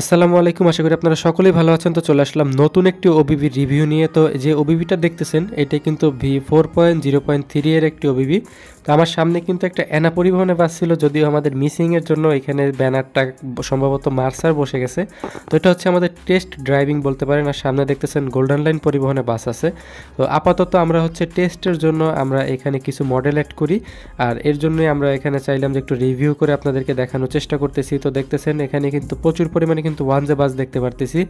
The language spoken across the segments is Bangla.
আসসালামু আলাইকুম আশা করি আপনারা সকলেই ভালো আছেন তো চলে আসলাম নতুন একটি ওবিবির রিভিউ নিয়ে তো যে ওবিবিটা দেখতেছেন এটা কিন্তু V four point zero point three এর একটি ওবিবি তো আমার সামনে কিন্তু একটা অ্যানা পরিবহনে বাস ছিল যদিও আমাদের মিসিংয়ের জন্য এখানে ব্যানারটা সম্ভবত মার্সার বসে গেছে তো এটা হচ্ছে আমাদের টেস্ট ড্রাইভিং বলতে পারেন আর সামনে দেখতেছেন গোল্ডেন লাইন পরিবহনে বাস আছে তো আপাতত আমরা হচ্ছে টেস্টের জন্য আমরা এখানে কিছু মডেল অ্যাড করি আর এর জন্য আমরা এখানে চাইলাম যে একটু রিভিউ করে আপনাদেরকে দেখানোর চেষ্টা করতেছি তো দেখতেছেন এখানে কিন্তু প্রচুর পরিমাণে কিন্তু ওয়ান জে বাস দেখতে পারতেছি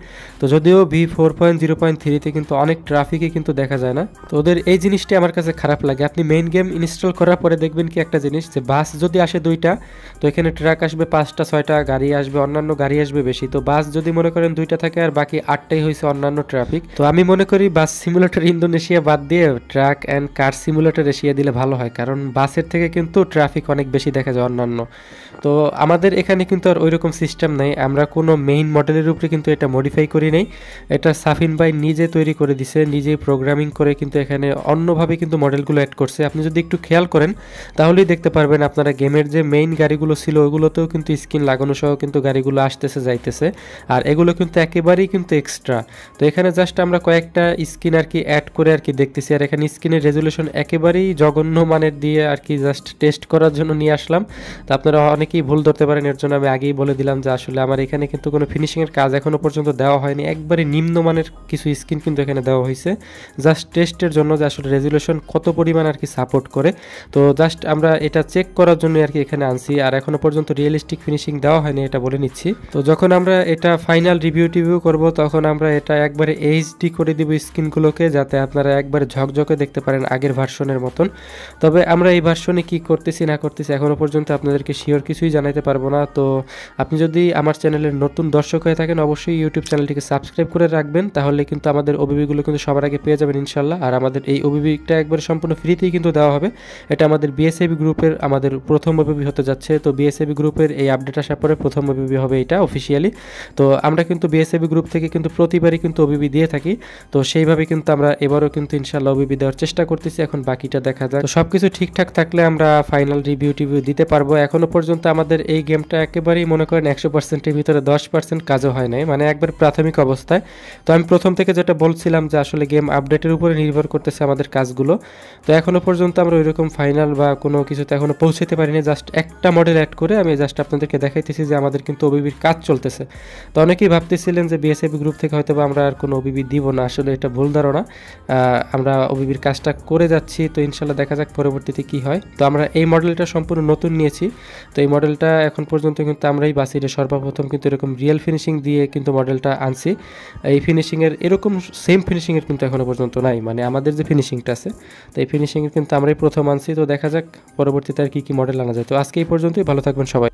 তো যদিও V four point zero point থ্রিতে কিন্তু অনেক ট্রাফিকই কিন্তু দেখা যায় না তো ওদের এই জিনিসটি আমার কাছে খারাপ লাগে আপনি মেইন গেম ইনস্টল করার তারপরে দেখবেন কি একটা জিনিস যে বাস যদি আসে দুইটা তো এখানে ট্রাক আসবে পাঁচটা ছয়টা গাড়ি আসবে অন্যান্য গাড়ি আসবে বেশি তো বাস যদি মনে করেন দুইটা থাকে আর বাকি আটটাই হয়েছে অন্যান্য ট্রাফিক তো আমি মনে করি বাস সিমুলেটর ইন্দোনেশিয়া বাদ দিয়ে truck and car simulator Asia দিলে ভালো হয় কারণ বাসের থেকে কিন্তু ট্রাফিক অনেক বেশি দেখা যায় অন্যান্য তো আমাদের এখানে কিন্তু আর ওই রকম সিস্টেম নেই আমরা কোনো মেইন মডেলের উপরে কিন্তু এটা মডিফাই করি নেই এটা সাফিন ভাই নিজে তৈরি করে দিছে নিজেই প্রোগ্রামিং করে কিন্তু এখানে অন্যভাবে কিন্তু মডেলগুলো অ্যাড করছে আপনি যদি একটু খেয়াল করেন তাহলেই দেখতে পারবেন আপনারা গেমের যে মেইন গাড়িগুলো ছিল ওগুলোতেও কিন্তু স্কিন লাগানো সহ কিন্তু গাড়িগুলো আসতেছে যাইতেছে আর এগুলো কিন্তু একেবারেই কিন্তু এক্সট্রা তো এখানে জাস্ট আমরা কয়েকটা স্কিন আর কি অ্যাড করে আর কি দেখতেছি আর এখানে স্কিনের রেজুলেশন একেবারেই জঘন্য মানের দিয়ে আর কি জাস্ট টেস্ট করার জন্য নিয়ে আসলাম তো আপনারা অনেকেই ভুল ধরতে পারেন এর জন্য আমি আগেই বলে দিলাম যে আসলে আমার এখানে কিন্তু কোনো ফিনিশিংয়ের কাজ এখনও পর্যন্ত দেওয়া হয়নি একবারে নিম্নমানের কিছু স্কিন কিন্তু এখানে দেওয়া হয়েছে জাস্ট টেস্টের জন্য যে আসলে রেজুলেশন কত পরিমাণ আর কি সাপোর্ট করে তো জাস্ট আমরা এটা চেক করার জন্য আর কি এখানে আনছি আর এখনো পর্যন্ত রিয়েলিস্টিক ফিনিশিং দেওয়া হয়নি এটা বলে নিচ্ছি তো যখন আমরা এটা ফাইনাল রিভিউ টিভিউ করব তখন আমরা এটা একবারে এইচডি করে দিব স্ক্রিনগুলোকে যাতে আপনারা একবারে ঝকঝকে দেখতে পারেন আগের ভার্সনের মতন তবে আমরা এই ভার্সনে কি করতেছি না করতেছি এখনও পর্যন্ত আপনাদেরকে শিওর কিছুই জানাইতে পারবো না তো আপনি যদি আমার চ্যানেলের নতুন দর্শক হয়ে থাকেন অবশ্যই ইউটিউব চ্যানেলটিকে সাবস্ক্রাইব করে রাখবেন তাহলে কিন্তু আমাদের ওবিবিগুলো কিন্তু সবার আগে পেয়ে যাবেন ইনশাল্লাহ আর আমাদের এই ওবিবিটা একবার সম্পূর্ণ ফ্রিতেই কিন্তু দেওয়া হবে এটা আমাদের বিএসএবি গ্রুপের আমাদের প্রথম ওবিবি হতে যাচ্ছে তো বিএসএবি গ্রুপের এই আপডেট আসার পরে প্রথম ওবিবি হবে এটা অফিসিয়ালি তো আমরা কিন্তু বিএসএবি গ্রুপ থেকে কিন্তু প্রতিবারই কিন্তু ওবিবি দিয়ে থাকি তো সেইভাবে কিন্তু আমরা এবারও কিন্তু ইনশাল্লাহ ওবিবি দেওয়ার চেষ্টা করতেছি এখন বাকিটা দেখা যায় তো সব কিছু ঠিকঠাক থাকলে আমরা ফাইনাল রিভিউ টিভিউ দিতে পারবো এখনও পর্যন্ত আমাদের এই গেমটা একেবারেই মনে করেন একশো পার্সেন্টের ভিতরে দশ পার্সেন্ট কাজও হয় নাই মানে একবার প্রাথমিক অবস্থায় তো আমি প্রথম থেকে যেটা বলছিলাম যে আসলে গেম আপডেটের উপরে নির্ভর করতেছে আমাদের কাজগুলো তো এখনও পর্যন্ত আমরা ওইরকম ফাইনাল ফাইনাল বা কোনো কিছুতে এখনও পৌঁছাতে পারিনি জাস্ট একটা মডেল অ্যাড করে আমি জাস্ট আপনাদেরকে দেখাইতেছি যে আমাদের কিন্তু ওবিবির কাজ চলতেছে তো অনেকেই ভাবতেছিলেন যে বিএসএপি গ্রুপ থেকে হয়তো আমরা আর কোনো ওবিবি দিব না আসলে এটা ভুল ধারণা আমরা ওবিবির কাজটা করে যাচ্ছি তো ইনশাল্লাহ দেখা যাক পরবর্তীতে কি হয় তো আমরা এই মডেলটা সম্পূর্ণ নতুন নিয়েছি তো এই মডেলটা এখন পর্যন্ত কিন্তু আমরাই বাসি বাসিরে সর্বপ্রথম কিন্তু এরকম রিয়েল ফিনিশিং দিয়ে কিন্তু মডেলটা আনছি এই ফিনিশিংয়ের এরকম সেম ফিনিশিংয়ের কিন্তু এখনও পর্যন্ত নাই মানে আমাদের যে ফিনিশিংটা আছে তো এই ফিনিশিংয়ের কিন্তু আমরাই প্রথম আনছি তো দেখা যাক পরবর্তীতে আর কী কী মডেল আনা যায় তো আজকে এই পর্যন্তই ভালো থাকবেন সবাই